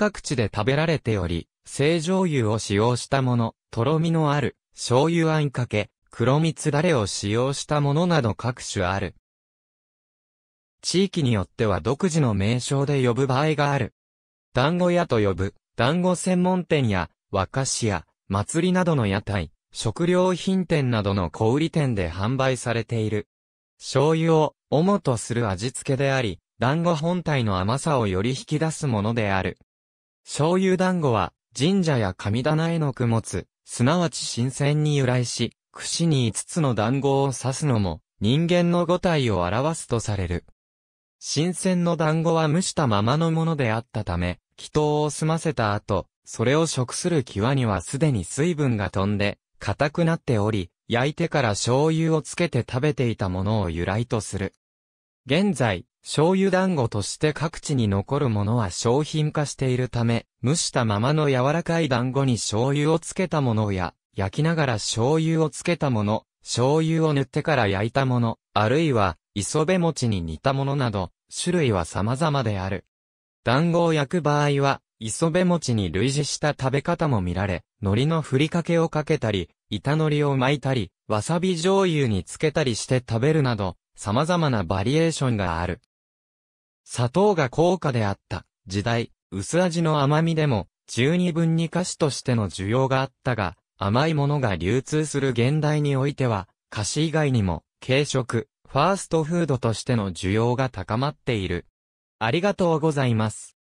各地で食べられており、成醤油を使用したもの、とろみのある、醤油あんかけ、黒蜜だれを使用したものなど各種ある。地域によっては独自の名称で呼ぶ場合がある。団子屋と呼ぶ、団子専門店や、和菓子屋、祭りなどの屋台、食料品店などの小売店で販売されている。醤油を、主とする味付けであり、団子本体の甘さをより引き出すものである。醤油団子は、神社や神棚への供物、すなわち神仙に由来し、串に五つの団子を刺すのも、人間の五体を表すとされる。新鮮の団子は蒸したままのものであったため、祈祷を済ませた後、それを食する際にはすでに水分が飛んで、硬くなっており、焼いてから醤油をつけて食べていたものを由来とする。現在、醤油団子として各地に残るものは商品化しているため、蒸したままの柔らかい団子に醤油をつけたものや、焼きながら醤油をつけたもの、醤油を塗ってから焼いたもの、あるいは、磯辺餅に似たものなど、種類は様々である。団子を焼く場合は、磯辺餅に類似した食べ方も見られ、海苔のふりかけをかけたり、板海苔を巻いたり、わさび醤油につけたりして食べるなど、様々なバリエーションがある。砂糖が高価であった時代、薄味の甘みでも十二分に菓子としての需要があったが、甘いものが流通する現代においては、菓子以外にも軽食、ファーストフードとしての需要が高まっている。ありがとうございます。